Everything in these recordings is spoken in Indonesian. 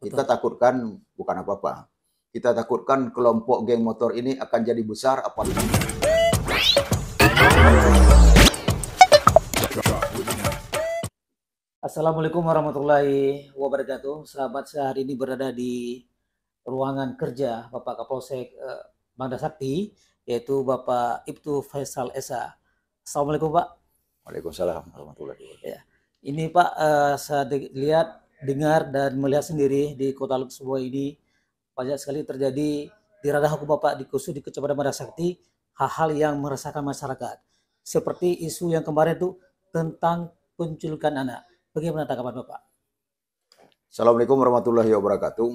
Kita takutkan bukan apa-apa. Kita takutkan kelompok geng motor ini akan jadi besar apalagi. Assalamualaikum warahmatullahi wabarakatuh. Sahabat saya hari ini berada di ruangan kerja Bapak Kapolsek eh, Bangda Sakti yaitu Bapak Ibtu Faisal Esa. Assalamualaikum Pak. Waalaikumsalam warahmatullahi wabarakatuh. Ya. Ini Pak, uh, saya lihat dengar dan melihat sendiri di kota Luxembourg ini banyak sekali terjadi di ranah hukum Bapak di khusus di Kecamatan Madasakti hal-hal yang meresahkan masyarakat. Seperti isu yang kemarin itu tentang penculikan anak. Bagaimana tanggapan Bapak? Assalamualaikum warahmatullahi wabarakatuh.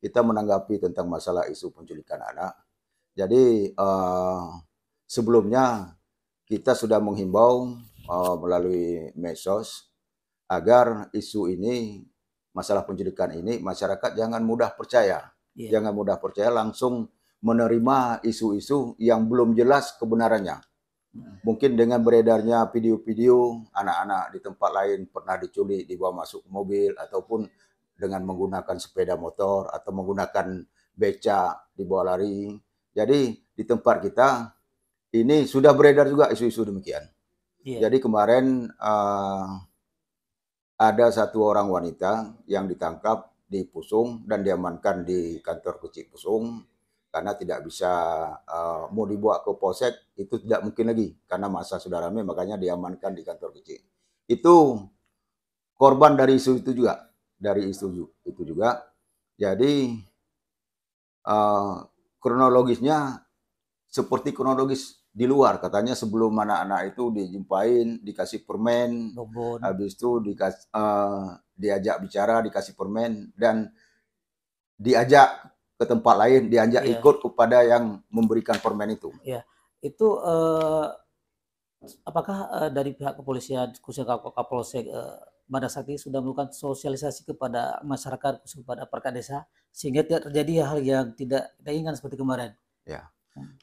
Kita menanggapi tentang masalah isu penculikan anak. Jadi uh, sebelumnya kita sudah menghimbau uh, melalui medsos agar isu ini masalah penculikan ini masyarakat jangan mudah percaya. Yeah. Jangan mudah percaya langsung menerima isu-isu yang belum jelas kebenarannya. Hmm. Mungkin dengan beredarnya video-video anak-anak di tempat lain pernah diculik, dibawa masuk mobil ataupun dengan menggunakan sepeda motor atau menggunakan beca dibawa lari. Jadi di tempat kita ini sudah beredar juga isu-isu demikian. Yeah. Jadi kemarin uh, ada satu orang wanita yang ditangkap di Pusung dan diamankan di kantor kecil Pusung karena tidak bisa uh, mau dibawa ke polsek itu tidak mungkin lagi karena masa sudah ramai makanya diamankan di kantor kecil. Itu korban dari isu itu juga, dari isu itu juga. Jadi uh, kronologisnya seperti kronologis di luar katanya sebelum anak-anak itu dijumpain dikasih permen Dobon. habis itu dikasih eh, uh, diajak bicara dikasih permen dan diajak ke tempat lain diajak yeah. ikut kepada yang memberikan permen itu ya yeah. itu uh, apakah uh, dari pihak kepolisian khususnya kapolsek uh, Sakti sudah melakukan sosialisasi kepada masyarakat khususnya kepada perangkat desa sehingga tidak terjadi hal yang tidak diinginkan seperti kemarin ya yeah. Hmm.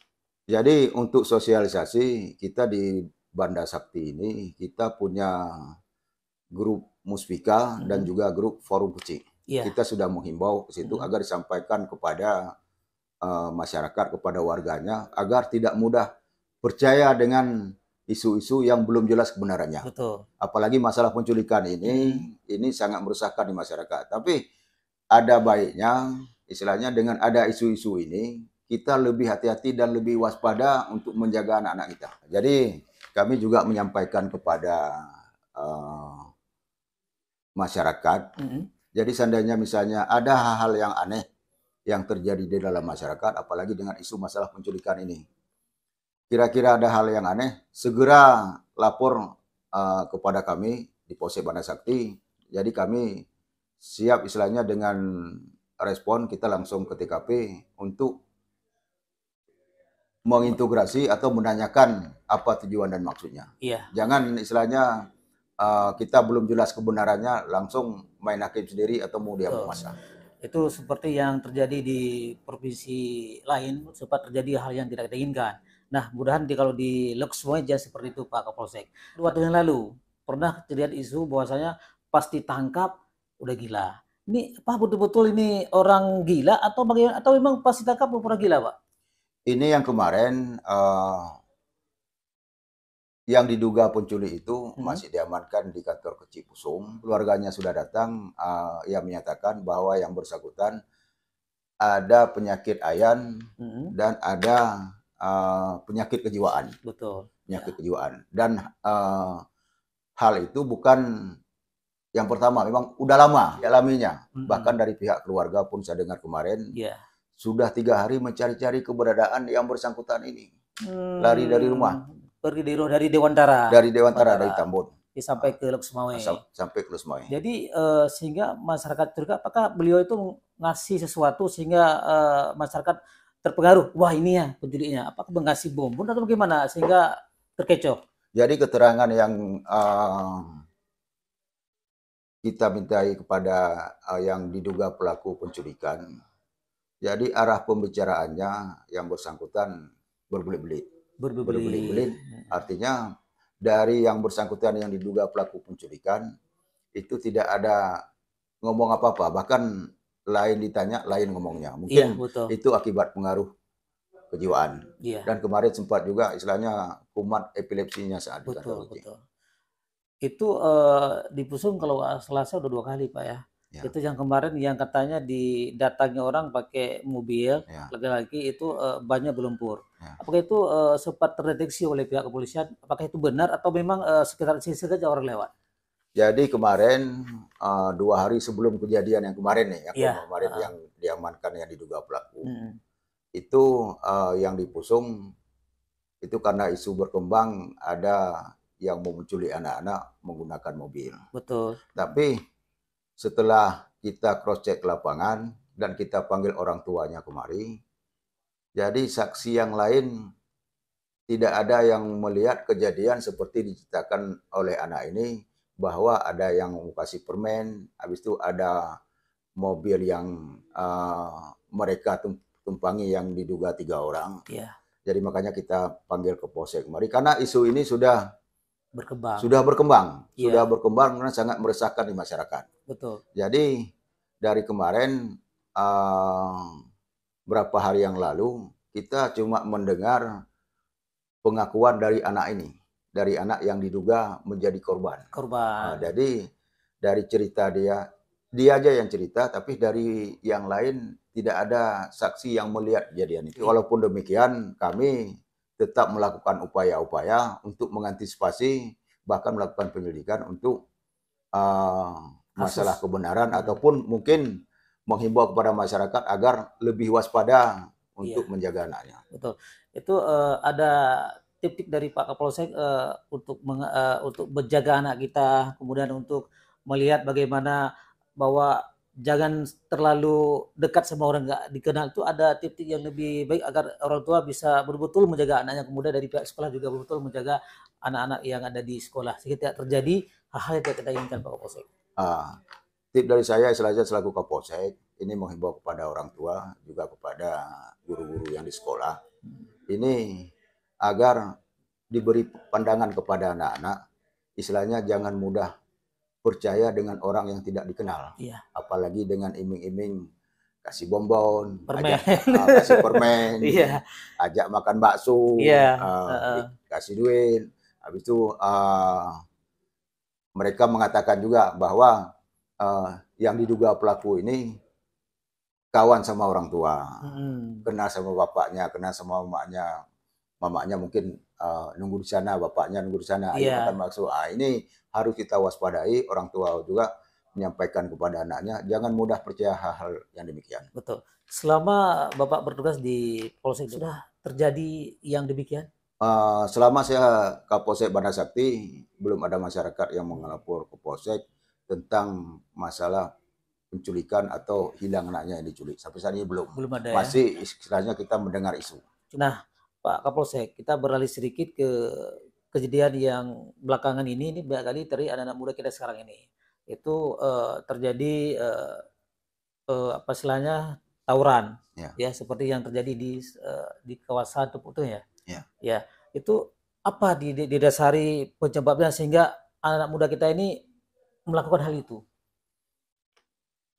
Jadi untuk sosialisasi kita di Banda Sakti ini kita punya grup Muspika hmm. dan juga grup Forum Kucing. Yeah. Kita sudah menghimbau ke situ hmm. agar disampaikan kepada uh, masyarakat kepada warganya agar tidak mudah percaya dengan isu-isu yang belum jelas kebenarannya. Betul. Apalagi masalah penculikan ini hmm. ini sangat merusakkan di masyarakat. Tapi ada baiknya istilahnya dengan ada isu-isu ini kita lebih hati-hati dan lebih waspada untuk menjaga anak-anak kita. Jadi kami juga menyampaikan kepada uh, masyarakat. Mm -hmm. Jadi seandainya misalnya ada hal-hal yang aneh yang terjadi di dalam masyarakat, apalagi dengan isu masalah penculikan ini. Kira-kira ada hal yang aneh, segera lapor uh, kepada kami di Polsek Bandar Sakti. Jadi kami siap istilahnya dengan respon kita langsung ke TKP untuk mengintegrasi atau menanyakan apa tujuan dan maksudnya. Iya. Jangan istilahnya uh, kita belum jelas kebenarannya langsung main hakim sendiri atau mau dia memaksa. Itu seperti yang terjadi di provinsi lain sempat terjadi hal yang tidak diinginkan. Nah, mudah mudahan di, kalau di Lux jangan seperti itu Pak Kapolsek. Dua tahun yang lalu pernah terlihat isu bahwasanya pasti tangkap udah gila. Ini apa betul-betul ini orang gila atau bagaimana atau memang pasti tangkap pura-pura gila, Pak? ini yang kemarin uh, yang diduga penculik itu hmm. masih diamankan di kantor kecil Pusum. Keluarganya sudah datang, uh, ia menyatakan bahwa yang bersangkutan ada penyakit ayan hmm. dan ada uh, penyakit kejiwaan. Betul. Penyakit ya. kejiwaan dan uh, hal itu bukan yang pertama, memang udah lama dialaminya. Hmm. Bahkan dari pihak keluarga pun saya dengar kemarin. Yeah sudah tiga hari mencari-cari keberadaan yang bersangkutan ini. Hmm. Lari dari rumah. Pergi dari dari Dewantara. Dari Dewantara, Dewantara. dari Tambun. sampai ke Luxmawe. Sampai ke Luxmawe. Jadi uh, sehingga masyarakat juga apakah beliau itu ngasih sesuatu sehingga uh, masyarakat terpengaruh. Wah ini ya penculiknya. Apakah mengasih bom pun atau bagaimana sehingga terkecoh? Jadi keterangan yang uh, kita mintai kepada yang diduga pelaku penculikan jadi arah pembicaraannya yang bersangkutan berbelit-belit. Berbelit-belit artinya dari yang bersangkutan yang diduga pelaku penculikan itu tidak ada ngomong apa-apa, bahkan lain ditanya, lain ngomongnya. Mungkin ya, betul. itu akibat pengaruh kejiwaan. Ya. Dan kemarin sempat juga istilahnya kumat epilepsinya saat betul, betul. Itu uh, dipusung kalau selasa udah dua kali Pak ya. Ya. Itu yang kemarin yang katanya didatangi orang pakai mobil ya. lagi laki itu uh, eh, banyak berlumpur. Ya. Apakah itu uh, sempat terdeteksi oleh pihak kepolisian? Apakah itu benar atau memang uh, eh, sekitar sini saja orang lewat? Jadi kemarin uh, dua hari sebelum kejadian yang kemarin nih, yang ya. kemarin uh. yang diamankan yang diduga pelaku, hmm. itu uh, yang dipusung itu karena isu berkembang ada yang memunculi anak-anak menggunakan mobil. Betul. Tapi setelah kita cross check lapangan dan kita panggil orang tuanya kemari. Jadi saksi yang lain tidak ada yang melihat kejadian seperti diceritakan oleh anak ini bahwa ada yang kasih permen, habis itu ada mobil yang uh, mereka tumpangi yang diduga tiga orang. Yeah. Jadi makanya kita panggil ke posek kemari karena isu ini sudah berkembang. Sudah berkembang, yeah. sudah berkembang karena sangat meresahkan di masyarakat. Betul. Jadi dari kemarin uh, berapa hari yang lalu kita cuma mendengar pengakuan dari anak ini, dari anak yang diduga menjadi korban. Korban. Nah, jadi dari cerita dia, dia aja yang cerita, tapi dari yang lain tidak ada saksi yang melihat kejadian itu. Iya. Walaupun demikian, kami tetap melakukan upaya-upaya untuk mengantisipasi bahkan melakukan penyelidikan untuk uh, masalah kebenaran ataupun mungkin menghimbau kepada masyarakat agar lebih waspada untuk iya. menjaga anaknya. Betul. Itu uh, ada titik dari Pak Kapolsek uh, untuk uh, untuk menjaga anak kita, kemudian untuk melihat bagaimana bahwa jangan terlalu dekat sama orang nggak dikenal itu ada titik yang lebih baik agar orang tua bisa betul-betul menjaga anaknya kemudian dari pihak sekolah juga betul-betul menjaga anak-anak yang ada di sekolah sehingga tidak terjadi hal-hal yang tidak kita inginkan Pak Kaposek. Ah, tip dari saya selanjutnya selaku Kapolsek ini menghimbau kepada orang tua juga kepada guru-guru yang di sekolah ini agar diberi pandangan kepada anak-anak istilahnya jangan mudah percaya dengan orang yang tidak dikenal. Iya. Apalagi dengan iming-iming kasih bonbon, permen. ajak uh, kasih permen, iya. ajak makan bakso, iya. uh, uh -uh. kasih duit. Habis itu uh, mereka mengatakan juga bahwa uh, yang diduga pelaku ini kawan sama orang tua, hmm. kenal sama bapaknya, kenal sama mamanya, mamanya mungkin uh, nunggu di sana, bapaknya nunggu di sana, yeah. Iya. akan maksud ah ini harus kita waspadai orang tua juga menyampaikan kepada anaknya jangan mudah percaya hal-hal yang demikian. Betul. Selama Bapak bertugas di Polsek sudah terjadi yang demikian? Uh, selama saya Kapolsek Bandar Sakti belum ada masyarakat yang mengelapor ke Polsek tentang masalah penculikan atau hilang anaknya yang diculik. Sampai saat ini belum. Belum ada. Ya? Masih ya? istilahnya kita mendengar isu. Nah, Pak Kapolsek, kita beralih sedikit ke kejadian yang belakangan ini, ini banyak kali dari anak-anak muda kita sekarang ini. Itu uh, terjadi uh, uh, apa istilahnya tawuran, ya. ya seperti yang terjadi di uh, di kawasan itu ya. ya. Ya, itu apa didasari penyebabnya sehingga anak muda kita ini melakukan hal itu?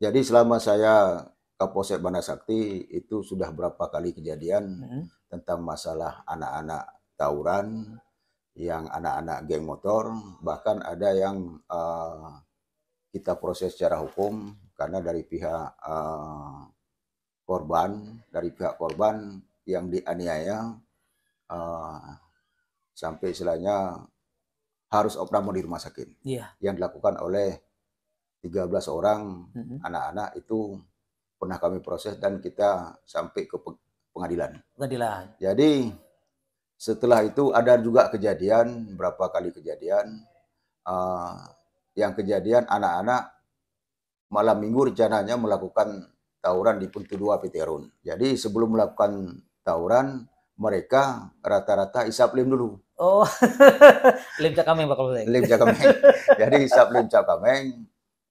Jadi selama saya Kapolsek Bandar Sakti itu sudah berapa kali kejadian hmm. tentang masalah anak-anak tawuran yang anak-anak geng motor bahkan ada yang uh, kita proses secara hukum karena dari pihak uh, korban dari pihak korban yang dianiaya uh, sampai istilahnya harus opname di rumah sakit yeah. yang dilakukan oleh 13 orang hmm. anak-anak mm -hmm. Anak -anak itu pernah kami proses dan kita sampai ke pengadilan. Pengadilan. Jadi setelah itu ada juga kejadian berapa kali kejadian uh, yang kejadian anak-anak malam minggu rencananya melakukan tawuran di Puntu dua Piterun. Jadi sebelum melakukan tawuran mereka rata-rata isap lem dulu. Oh, lem cakameng bakal saya. Lem cakameng. Jadi isap lem cakameng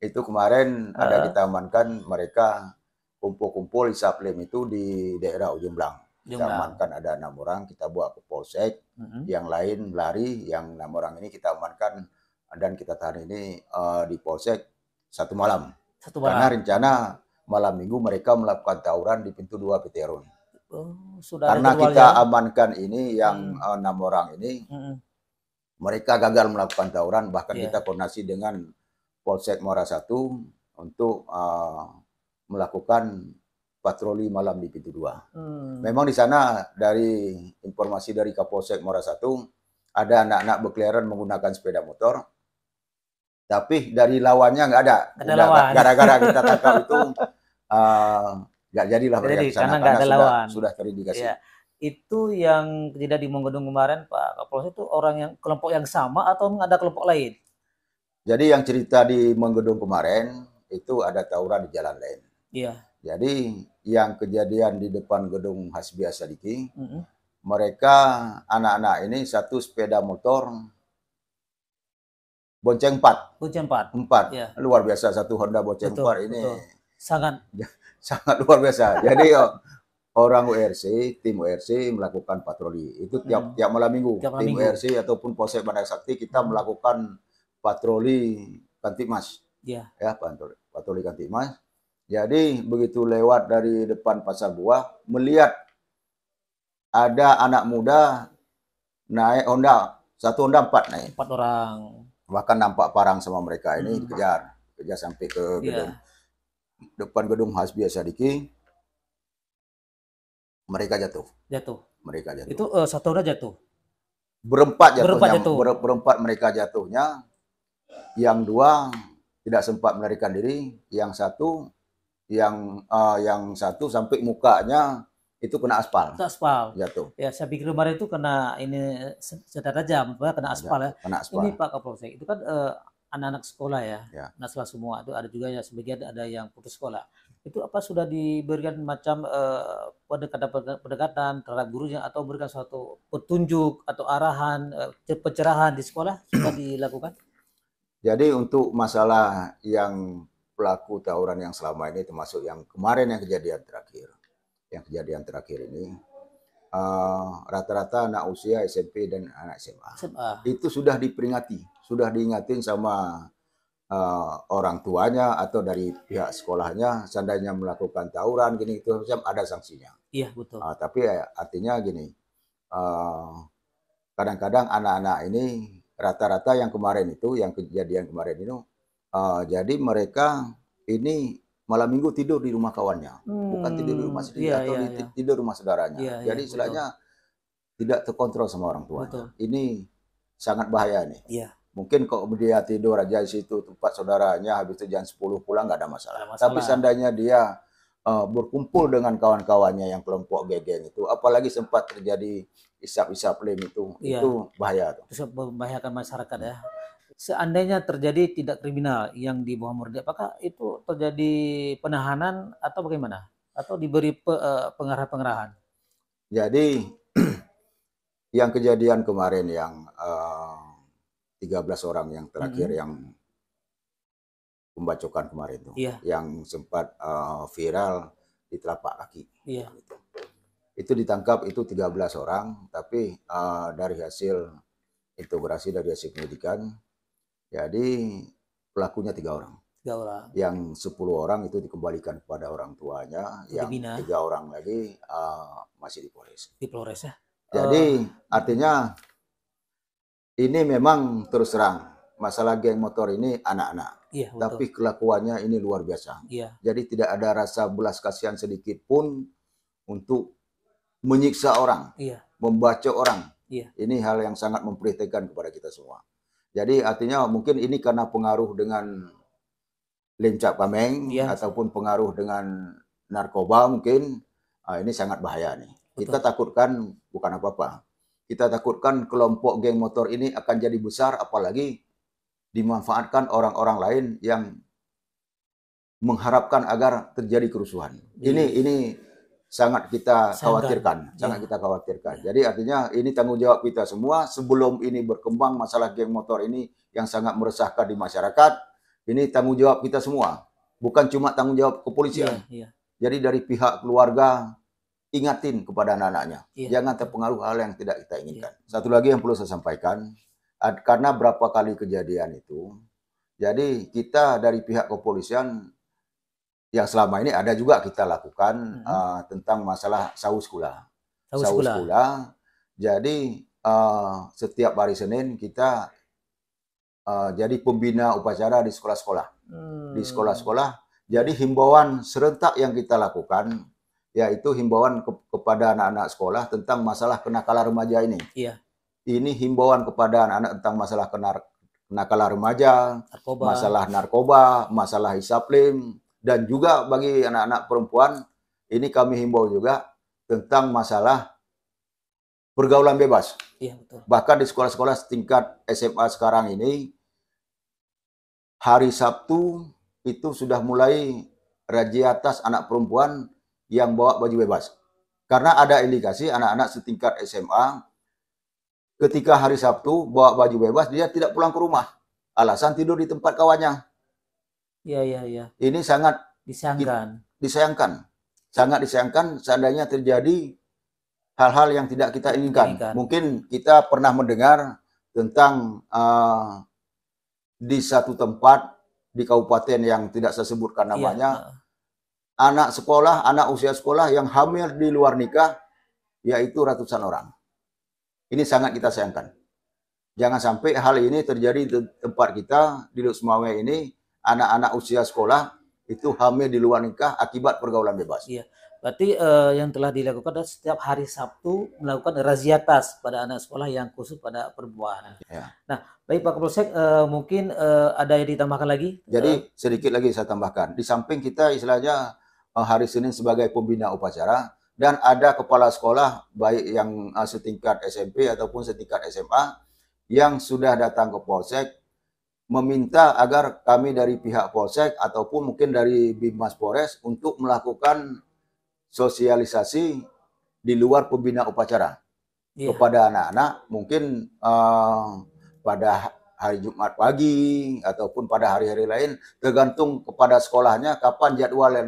itu kemarin uh. ada kita ah. amankan mereka kumpul-kumpul di Saplem itu di daerah Ujung Belang. Kita amankan ada enam orang, kita bawa ke polsek. Mm-hmm. Yang lain lari, yang enam orang ini kita amankan dan kita tahan ini uh, di polsek satu malam. Satu malam. Karena rencana malam minggu mereka melakukan tawuran di pintu dua PT Oh, Karena kita ya? amankan ini yang hmm. enam orang ini, hmm. mereka gagal melakukan tawuran. Bahkan yeah. kita koordinasi dengan polsek Muara Satu untuk uh, melakukan patroli malam di pintu dua. Hmm. Memang di sana dari informasi dari Kapolsek Mora Satu ada anak-anak berkeliaran menggunakan sepeda motor, tapi dari lawannya nggak ada. Gara-gara kita tangkap itu eh, nggak uh, jadilah Jadi, sana karena, karena ada sudah, lawan. sudah terindikasi. Ya. Itu yang tidak di Monggedung kemarin Pak Kapolsek itu orang yang kelompok yang sama atau ada kelompok lain? Jadi yang cerita di Monggedung kemarin itu ada tawuran di jalan lain. Iya. Jadi yang kejadian di depan gedung Hasbi Asadiki, mm -hmm. mereka anak-anak ini satu sepeda motor bonceng empat. Bonceng empat. Empat. Ya. Luar biasa satu Honda bonceng betul, empat ini. Betul. Sangat. sangat luar biasa. Jadi orang URC, tim URC melakukan patroli. Itu tiap hmm. tiap malam minggu. Tiap malam tim minggu. URC ataupun Polsek Bandar Sakti kita melakukan patroli Kantimas. Ya. Ya, patroli, patroli Kantimas jadi begitu lewat dari depan pasar buah, melihat ada anak muda naik Honda, satu Honda empat naik. Empat orang. Bahkan nampak parang sama mereka ini hmm. dikejar, kejar sampai ke iya. gedung yeah. depan gedung Hasbi Sadiki. Mereka jatuh. Jatuh. Mereka jatuh. Itu uh, satu orang jatuh. Berempat jatuhnya. Berempat, jatuh. berempat mereka jatuhnya. Yang dua tidak sempat melarikan diri, yang satu yang uh, yang satu sampai mukanya itu kena aspal. Itu aspal. Jatuh. Ya, ya, saya pikir kemarin itu kena ini sedar tajam, kena aspal ya. Kena aspal. Ini Pak Kapolsek, itu kan anak eh, anak-anak sekolah ya, ya. sekolah semua itu ada juga ya sebagian ada yang putus sekolah. Itu apa sudah diberikan macam uh, eh, pendekatan-pendekatan terhadap gurunya atau memberikan suatu petunjuk atau arahan uh, pencerahan di sekolah sudah dilakukan? Jadi untuk masalah yang pelaku tawuran yang selama ini termasuk yang kemarin yang kejadian terakhir. Yang kejadian terakhir ini eh, rata-rata uh, anak usia SMP dan anak SMA. SMA. Itu sudah diperingati, sudah diingatin sama uh, orang tuanya atau dari pihak sekolahnya seandainya melakukan tawuran gini itu macam ada sanksinya. Iya, betul. Uh, tapi eh, artinya gini. kadang kadang-kadang anak-anak ini rata-rata yang kemarin itu yang kejadian kemarin itu Uh, jadi mereka ini malam minggu tidur di rumah kawannya, hmm. bukan tidur di hmm, rumah sendiri yeah, atau yeah, yeah. tidur rumah saudaranya. Yeah, iya, jadi yeah, istilahnya betul. tidak terkontrol sama orang tua. Ini sangat bahaya nih. Yeah. Mungkin kalau dia tidur aja di situ tempat saudaranya, habis itu jam 10 pulang nggak ada masalah. Ada masalah. Tapi seandainya dia uh, berkumpul dengan kawan-kawannya yang kelompok geng itu, apalagi sempat terjadi isap-isap lem itu, yeah. itu bahaya. Itu membahayakan masyarakat ya seandainya terjadi tidak kriminal yang di bawah murid, apakah itu terjadi penahanan atau bagaimana? Atau diberi pe, uh, pengarah-pengarahan? Jadi yang kejadian kemarin yang uh, eh, 13 orang yang terakhir hmm. yang pembacokan kemarin itu, yeah. Iya. yang sempat uh, viral di telapak kaki. Yeah. Gitu. Itu ditangkap itu 13 orang, tapi uh, dari hasil integrasi dari hasil penyidikan jadi pelakunya tiga orang. Tiga orang. Yang sepuluh orang itu dikembalikan kepada orang tuanya, yang Dibina. tiga orang lagi uh, masih di Polres. Di Polres ya. Jadi uh. artinya ini memang terus terang masalah geng motor ini anak-anak. Iya, betul. Tapi kelakuannya ini luar biasa. Iya. Jadi tidak ada rasa belas kasihan sedikit pun untuk menyiksa orang, iya. membaca orang. Iya. Ini hal yang sangat memprihatinkan kepada kita semua. Jadi artinya mungkin ini karena pengaruh dengan lincap pameng ya. ataupun pengaruh dengan narkoba mungkin uh, ini sangat bahaya nih. Betul. Kita takutkan bukan apa-apa. Kita takutkan kelompok geng motor ini akan jadi besar apalagi dimanfaatkan orang-orang lain yang mengharapkan agar terjadi kerusuhan. Iya. Ini ini sangat kita khawatirkan, sangat, iya. sangat kita khawatirkan. Jadi artinya ini tanggung jawab kita semua sebelum ini berkembang masalah geng motor ini yang sangat meresahkan di masyarakat. Ini tanggung jawab kita semua, bukan cuma tanggung jawab kepolisian. Ya, ya. Jadi dari pihak keluarga ingatin kepada anak-anaknya, ya. jangan terpengaruh hal yang tidak kita inginkan. Ya. Satu lagi yang perlu saya sampaikan, karena berapa kali kejadian itu, jadi kita dari pihak kepolisian yang selama ini ada juga kita lakukan hmm. uh, tentang masalah saus sekolah Saus, sekolah Jadi uh, setiap hari Senin kita uh, jadi pembina upacara di sekolah-sekolah. Hmm. Di sekolah-sekolah. Jadi himbauan serentak yang kita lakukan yaitu himbauan ke kepada anak-anak sekolah tentang masalah kenakalan remaja ini. Iya. Ini himbauan kepada anak-anak tentang masalah kenar kenakalan remaja, narkoba. masalah narkoba, masalah isaplim, dan juga bagi anak-anak perempuan ini kami himbau juga tentang masalah pergaulan bebas. Iya, betul. Bahkan di sekolah-sekolah setingkat SMA sekarang ini hari Sabtu itu sudah mulai razia atas anak perempuan yang bawa baju bebas. Karena ada indikasi anak-anak setingkat SMA ketika hari Sabtu bawa baju bebas dia tidak pulang ke rumah. Alasan tidur di tempat kawannya. Iya, iya, iya. Ini sangat disayangkan. Disayangkan. Sangat disayangkan seandainya terjadi hal-hal yang tidak kita inginkan. inginkan. Mungkin kita pernah mendengar tentang uh, di satu tempat di kabupaten yang tidak saya sebutkan iya, namanya, iya. anak sekolah, anak usia sekolah yang hamil di luar nikah, yaitu ratusan orang. Ini sangat kita sayangkan. Jangan sampai hal ini terjadi di tempat kita di Lusmawe ini anak-anak usia sekolah itu hamil di luar nikah akibat pergaulan bebas. Iya. Berarti uh, yang telah dilakukan adalah setiap hari Sabtu melakukan razia tas pada anak sekolah yang khusus pada perempuan. Ya. Nah, baik Pak Kapolsek, uh, mungkin uh, ada yang ditambahkan lagi? Jadi sedikit lagi saya tambahkan. Di samping kita istilahnya uh, hari Senin sebagai pembina upacara dan ada kepala sekolah baik yang uh, setingkat SMP ataupun setingkat SMA yang sudah datang ke Polsek meminta agar kami dari pihak Polsek ataupun mungkin dari Bimas Polres untuk melakukan sosialisasi di luar pembina upacara yeah. kepada anak-anak mungkin uh, pada hari Jumat pagi ataupun pada hari-hari lain tergantung kepada sekolahnya kapan jadwal yang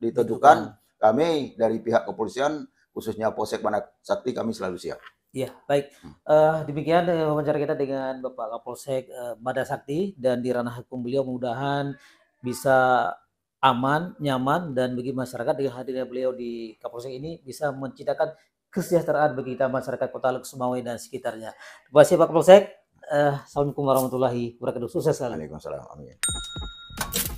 ditentukan kami dari pihak kepolisian khususnya Polsek Manak Sakti kami selalu siap. Ya, baik. Uh, demikian eh, wawancara kita dengan Bapak Kapolsek uh, Sakti dan di ranah hukum beliau mudah-mudahan bisa aman, nyaman dan bagi masyarakat dengan hadirnya beliau di Kapolsek ini bisa menciptakan kesejahteraan bagi kita masyarakat Kota Lok Sumawai dan sekitarnya. Terima kasih Pak Kapolsek. Uh, Assalamualaikum warahmatullahi wabarakatuh. Sukses selalu. Waalaikumsalam. Amin.